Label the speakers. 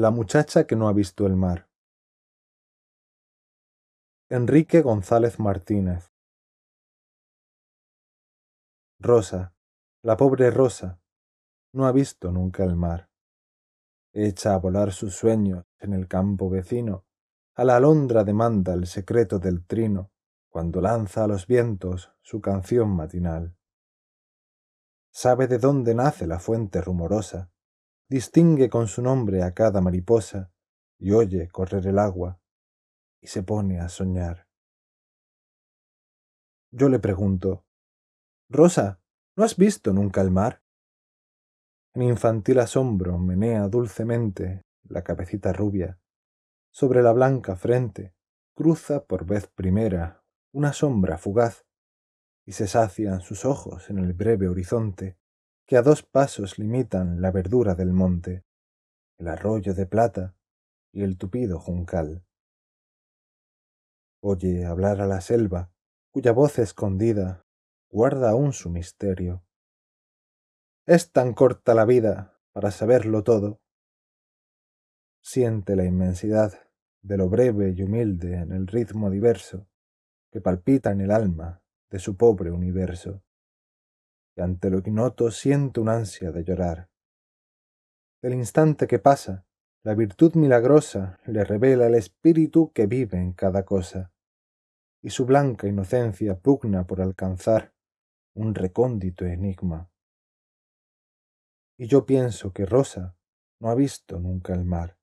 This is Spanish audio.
Speaker 1: La muchacha que no ha visto el mar. Enrique González Martínez.
Speaker 2: Rosa, la pobre Rosa, no ha visto nunca el mar. Echa a volar sus sueños en el campo vecino, a la alondra demanda el secreto del trino, cuando lanza a los vientos su canción matinal. Sabe de dónde nace la fuente rumorosa, distingue con su nombre a cada mariposa y oye correr el agua y se pone a soñar. Yo le pregunto, Rosa, ¿no has visto nunca el mar? En infantil asombro menea dulcemente la cabecita rubia. Sobre la blanca frente cruza por vez primera una sombra fugaz y se sacian sus ojos en el breve horizonte que a dos pasos limitan la verdura del monte, el arroyo de plata y el tupido juncal. Oye hablar a la selva, cuya voz escondida guarda aún su misterio. Es tan corta la vida para saberlo todo. Siente la inmensidad de lo breve y humilde en el ritmo diverso que palpita en el alma de su pobre universo ante lo ignoto siente siento un ansia de llorar. Del instante que pasa, la virtud milagrosa le revela el espíritu que vive en cada cosa, y su blanca inocencia pugna por alcanzar un recóndito enigma. Y yo pienso
Speaker 1: que Rosa no ha visto nunca el mar.